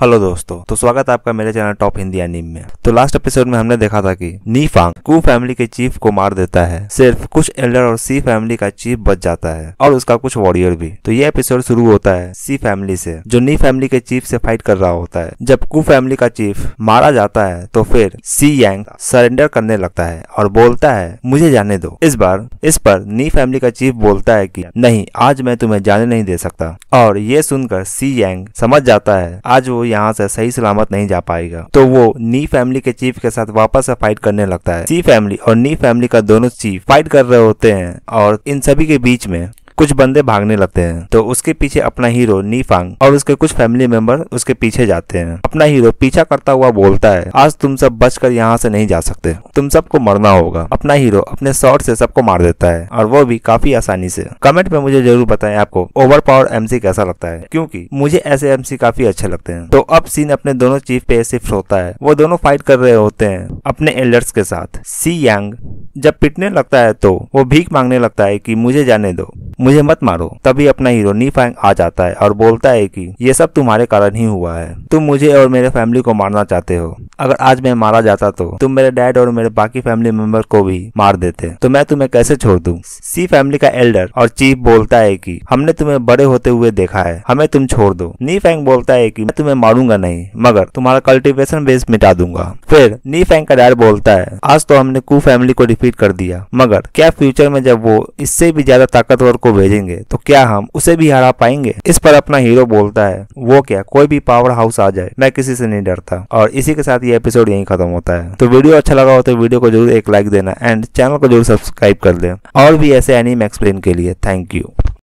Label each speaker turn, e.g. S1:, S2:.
S1: hello दोस्तों तो स्वागत है आपका मेरे चैनल टॉप हिंदी एनिम में तो लास्ट एपिसोड में हमने देखा था कि नीफांग कू फैमिली के चीफ को मार देता है सिर्फ कुछ एल्डर और सी फैमिली का चीफ बच जाता है और उसका कुछ वॉरियर भी तो ये एपिसोड शुरू होता है सी फैमिली से जो नी फैमिली के चीफ से फाइट कर रहा होता है जब कु फैमिली का चीफ मारा जाता है तो फिर सी यांग सरेंडर करने लगता है और बोलता है मुझे जाने दो इस बार इस पर नी फैमिली का चीफ बोलता है की नहीं आज मैं तुम्हें जाने नहीं दे सकता और ये सुनकर सी यांग समझ जाता है आज वो यहाँ से सही सलामत नहीं जा पाएगा तो वो नी फैमिली के चीफ के साथ वापस से फाइट करने लगता है सी फैमिली और नी फैमिली का दोनों चीफ फाइट कर रहे होते हैं और इन सभी के बीच में कुछ बंदे भागने लगते हैं तो उसके पीछे अपना हीरो नीफांग और उसके कुछ फैमिली मेंबर उसके पीछे जाते हैं अपना हीरो पीछा करता हुआ बोलता है आज तुम सब बचकर यहाँ से नहीं जा सकते तुम सबको मरना होगा अपना हीरो अपने शॉर्ट से सबको मार देता है और वो भी काफी आसानी से कमेंट में मुझे जरूर बताएं आपको ओवर पावर एमसी कैसा लगता है क्योंकि मुझे ऐसे एमसी काफी अच्छे लगते हैं तो अब सीन अपने दोनों चीफ पे शिफ्ट होता है वो दोनों फाइट कर रहे होते हैं अपने एल्डर्स के साथ सी यांग जब पिटने लगता है तो वो भीख मांगने लगता है कि मुझे जाने दो मुझे मत मारो तभी अपना हीरो नी आ जाता है और बोलता है कि ये सब तुम्हारे कारण ही हुआ है तुम मुझे और मेरे फैमिली को मारना चाहते हो अगर आज मैं मारा जाता तो तुम मेरे डैड और मेरे बाकी फैमिली मेंबर को भी मार देते तो मैं तुम्हें कैसे छोड़ दूं सी फैमिली का एल्डर और चीफ बोलता है कि हमने तुम्हें बड़े होते हुए देखा है हमें तुम छोड़ दो नी फैंग बोलता है कि मैं तुम्हें मारूंगा नहीं मगर तुम्हारा कल्टिवेशन बेस मिटा दूंगा फिर नी फैंग का डैड बोलता है आज तो हमने कु फैमिली को डिफीट कर दिया मगर क्या फ्यूचर में जब वो इससे भी ज्यादा ताकतवर को भेजेंगे तो क्या हम उसे भी हरा पाएंगे इस पर अपना हीरो बोलता है वो क्या कोई भी पावर हाउस आ जाए मैं किसी से नहीं डरता और इसी के साथ ये एपिसोड यहीं खत्म होता है तो वीडियो अच्छा लगा हो तो वीडियो को जरूर एक लाइक देना एंड चैनल को जरूर सब्सक्राइब कर दे और भी ऐसे एनिम एक्सप्लेन के लिए थैंक यू